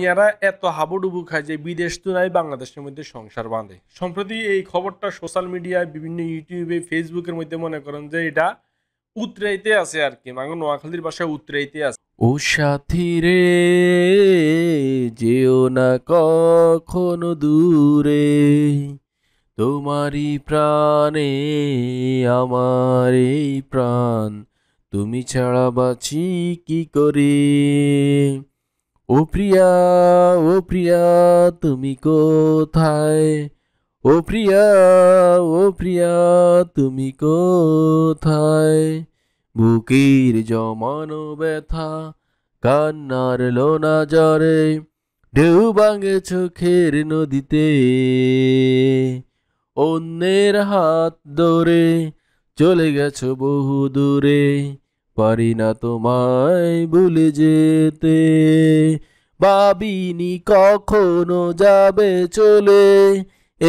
ইয়ারা এত হাবুডুবু খায় যে বিদেশ তো নাই বাংলাদেশের মধ্যে সংসার বাঁধে সম্প্রতি এই খবরটা সোশ্যাল মিডিয়ায় বিভিন্ন ইউটিউবে ফেসবুকের মধ্যে মনে করেন যে এটা উতরাইতে আছে আর কি মাঙ্গ নোয়াখালীর ভাষায় উতরাইতে আছে ও সাথী রে যেও না কখনো দূরে তোমারই প্রাণে আমার এই প্রাণ তুমি ছাড়া বাঁচি কি করে ও প্রিয়া ও প্রিয়া তুমি কোথায় ও প্রিয়া ও প্রিয়া তুমি কোথায় বুকির জমানো ব্যথা কান্নার লোনা জরে ঢেউ বাঙে চোখের নদীতে অন্যের হাত ধরে চলে গেছো বহু দূরে পারি না তোমায় ভুলে যেতে ভাবিনি কখনো যাবে চলে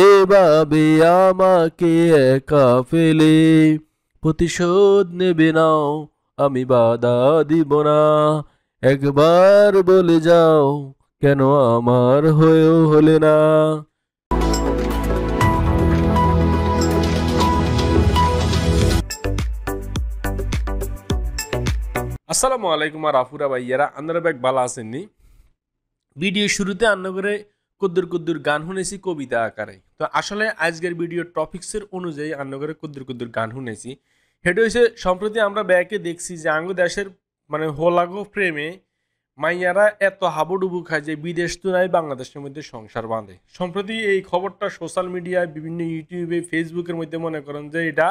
এভাবে আমাকে একা ফেলে প্রতিশোধ নেবে নাও আমি বাধা দিব না একবার বলে যাও কেন আমার হয়েও হলে না আসসালামু আলাইকুম আর আফুরা ভাইয়ারা আন্দার ব্যাগ বালা আসেননি ভিডিও শুরুতে আন্নগরে কুদ্দুর কুদ্দুর গান শুনেছি কবিতা আকারে তো আসলে আজকের ভিডিও টপিক্সের অনুযায়ী আন্নগরে কুদ্দুর কুদ্দুর গান শুনেছি সেটা হচ্ছে সম্প্রতি আমরা ব্যাগে দেখছি যে আঙ্গ দেশের মানে হোলাগো প্রেমে মাইয়ারা এত হাবুডুবু খায় যে বিদেশ তুলায় বাংলাদেশের মধ্যে সংসার বাঁধে সম্প্রতি এই খবরটা সোশ্যাল মিডিয়ায় বিভিন্ন ইউটিউবে ফেসবুকের মধ্যে মনে করেন যে এটা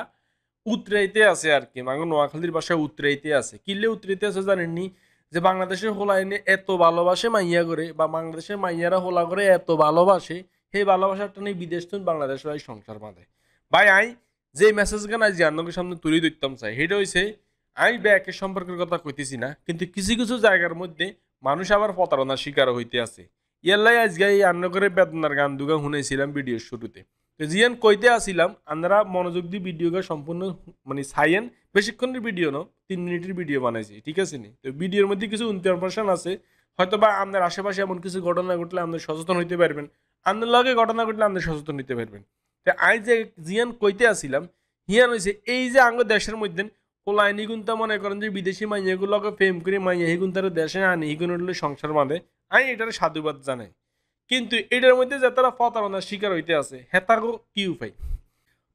উত্তরাইতে আছে আর কি মাগো নোয়াখালীর বাসায় উত্তরাইতে আছে কিল্লে উত্তরাইতে আছে জানেননি যে বাংলাদেশের হোলা এনে এত ভালোবাসে মাইয়া করে বা বাংলাদেশের মাইয়ারা হোলা করে এত ভালোবাসে সেই ভালোবাসাটা নিয়ে বিদেশ তুন বাংলাদেশ ভাই সংসার বাঁধে ভাই আই যে মেসেজ গান আজ জাহ্নকের সামনে তুলে দিতাম চাই সেটা হয়েছে আমি ব্যাকের সম্পর্কের কথা কইতেছি না কিন্তু কিছু কিছু জায়গার মধ্যে মানুষ আবার প্রতারণার শিকার হইতে আছে ইয়াল্লাই আজকে এই করে বেদনার গান দুগা শুনেছিলাম ভিডিওর শুরুতে তো জিয়ান কইতে আসিলাম আমরা মনোযোগ দিয়ে ভিডিওকে সম্পূর্ণ মানে সাইয়েন বেশিক্ষণের ভিডিও না তিন মিনিটের ভিডিও বানাইছি ঠিক আছে নি তো ভিডিওর মধ্যে কিছু ইনফরমেশন আছে হয়তো বা আপনার আশেপাশে এমন কিছু ঘটনা ঘটলে আপনি সচেতন হইতে পারবেন আপনার লগে ঘটনা ঘটলে আপনি সচেতন হইতে পারবেন তো আই যে জিয়ান কইতে আসিলাম হিয়ান হয়েছে এই যে আঙ্গ দেশের মধ্যে কোলাইনি গুন্তা মনে করেন যে বিদেশি মাইয়াগুলোকে প্রেম করে মাইয়া হিগুন তারা দেশে আনি হিগুন সংসার বাঁধে আমি এটার সাধুবাদ জানাই কিন্তু এটার মধ্যে যে তারা প্রতারণার শিকার হইতে আছে হেতা কি উপায়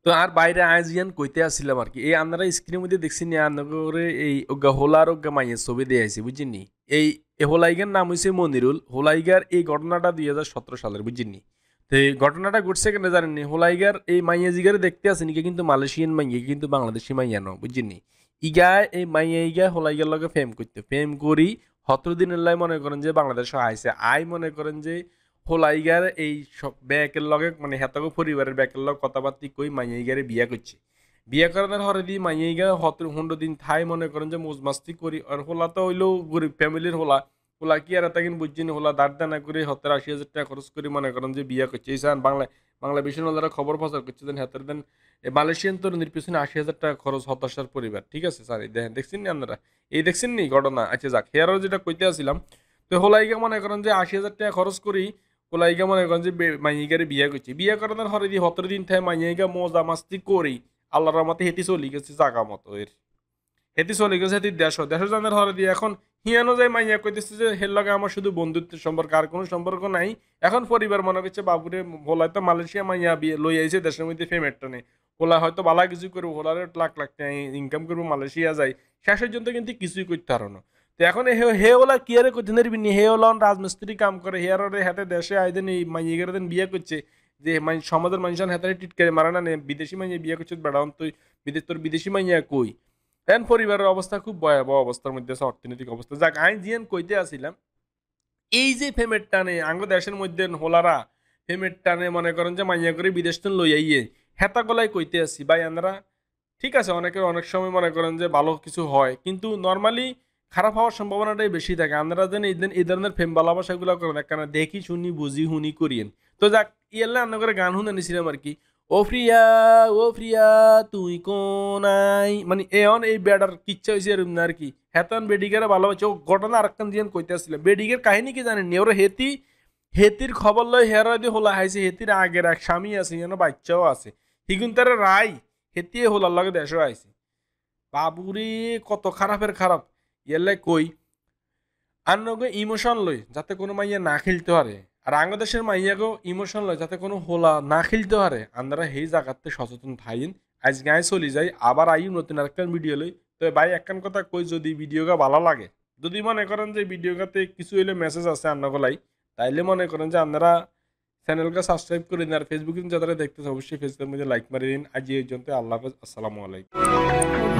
তো আর বাইরে আইজিয়ান কইতে আসছিলাম আর কি এই আপনারা স্ক্রিনের মধ্যে দেখছি নি আনগরে এই হোলা হোলার অজ্ঞা মাইয়ের ছবি দিয়ে আইসি বুঝিনি এই হোলাইগার নাম হয়েছে মনিরুল হোলাইগার এই ঘটনাটা দুই হাজার সতেরো সালের বুঝিনি তো এই ঘটনাটা ঘটছে কেন জানেননি হোলাইগার এই মাইয়া জিগারে দেখতে আসে কি কিন্তু মালয়েশিয়ান মাইয়া কিন্তু বাংলাদেশি মাইয়া নয় বুঝিনি ইগা এই মাইয়া ইগা হোলাইগার লগে ফেম করতে ফেম করি হতদিনুল্লাহ মনে করেন যে বাংলাদেশ আইসে আই মনে করেন যে হোলাইগার এই সব ব্যাকের লগে মানে হেতাকে পরিবারের ব্যাকের লগে কথাবার্তি কই মাইয়াইগারে বিয়া করছে বিয়া করানোর হরে দিয়ে মাইয়াইগা হত হুন্ড দিন থাই মনে করেন যে মোজমাস্তি করি আর হোলা তো হইলেও গরিব ফ্যামিলির হোলা হোলা কি আর এটা কিন্তু বুঝছি হোলা দাঁড় দানা করে হতের আশি হাজার টাকা খরচ করে মনে করেন যে বিয়া করছে এই বাংলায় বাংলাদেশের ওনারা খবর প্রচার দেন হাতের দেন মালয়েশিয়ান তরুণীর পিছনে আশি হাজার টাকা খরচ হতাশার পরিবার ঠিক আছে স্যার দেখেন দেখছেন নি আপনারা এই দেখছেন নি ঘটনা আচ্ছা যাক হেয়ারও যেটা কইতে আসছিলাম তো হোলাইগা মনে করেন যে আশি হাজার টাকা খরচ করি হোলাইগা মনে করেন যে মাইয়াগারে বিয়া করছি বিয়া করানোর হরে দিয়ে হতের দিন থাকে মাইয়াগা মজা মাস্তি করি আল্লাহর মতে হেঁটে চলি গেছে জাগা মতো এর হেতি চলে গেছে হেতির দেশ দেশ জানার হরে দিয়ে এখন হিয়ানো যায় মাইয়া কইতেছে যে হের লগে আমার শুধু বন্ধুত্বের সম্পর্ক আর কোনো সম্পর্ক নাই এখন পরিবার মনে করছে বাবুরে ভোলা তো মালয়েশিয়া মাইয়া বিয়ে লই আইছে দেশের মধ্যে ফেমেটটা নেই ভোলা হয়তো বালা কিছু করবো ভোলার লাখ লাখ ইনকাম করবো মালয়েশিয়া যায় শেষ পর্যন্ত কিন্তু কিছুই করতে পারো না তো এখন হে ওলা কি আরে করতে বিনি হে ওলা রাজমিস্ত্রি কাম করে হে আর হাতে দেশে আইদেন এই মাইয়া দিন বিয়ে করছে যে মাই সমাজের মানুষজন হাতে টিটকারে মারা না বিদেশি মাইয়া বিয়ে করছে বেড়ান তুই বিদেশ তোর বিদেশি মাইয়া কই এন পরিবারের অবস্থা খুব ভয়াবহ অবস্থার মধ্যে আছে অর্থনৈতিক অবস্থা যাক আমি জিএন কইতে আসিলাম এই যে ফেমের টানে আঙ্গ দেশের মধ্যে হোলারা ফেমের টানে মনে করেন যে মাইয়া করে বিদেশ লই আইয়ে হেতা গলায় কইতে আসি ভাই আমরা ঠিক আছে অনেকের অনেক সময় মনে করেন যে ভালো কিছু হয় কিন্তু নর্মালি খারাপ হওয়ার সম্ভাবনাটাই বেশি থাকে আমরা যেন দিন এই ধরনের ফেম ভালোবাসাগুলো করেন কেন দেখি শুনি বুঝি হুনি করিয়েন তো যাক আন্না করে গান শুনে নিছিলাম আর কি ও ফ্রিয়া ও ফ্রিয়া তুই কোনাই মানে এহন এই বেডার কিচ্ছা হয়েছে এরকম আর কি হেতন বেডিগের ভালোবাসে ও ঘটনা আরেকখান দিয়ে আসছিল বেডিগের কাহিনী কি জানেন ওর হেতি হেতির খবর লয় হেরাদি হোলা হাইছে হেতির আগের এক স্বামী আছে যেন বাচ্চাও আছে হিগুন তার রায় হেতি হোলার লগে দেশও আইছে বাবুরি কত খারাপের খারাপ ইয়ালে কই আর ইমোশন লই যাতে কোনো মাইয়া না খেলতে পারে আর আঙ্গদেশের মাইয়াগো ইমোশন লয় যাতে কোনো হোলা না খেলতে পারে আন্দারা সেই জায়গাতে সচেতন থাইন আজ গায়ে চলি যাই আবার আই নতুন আরেকটা ভিডিও লই তো ভাই একখান কথা কই যদি ভিডিওগা ভালো লাগে যদি মনে করেন যে ভিডিওগাতে কিছু হইলে মেসেজ আছে আন্নাগোলাই তাইলে মনে করেন যে আন্দারা চ্যানেলকে সাবস্ক্রাইব করে দিন আর ফেসবুকে যাতে দেখতেছে অবশ্যই ফেসবুকের মধ্যে লাইক মারি দিন আজ এই জন্য আল্লাহ হাফেজ আসসালামু আলাইকুম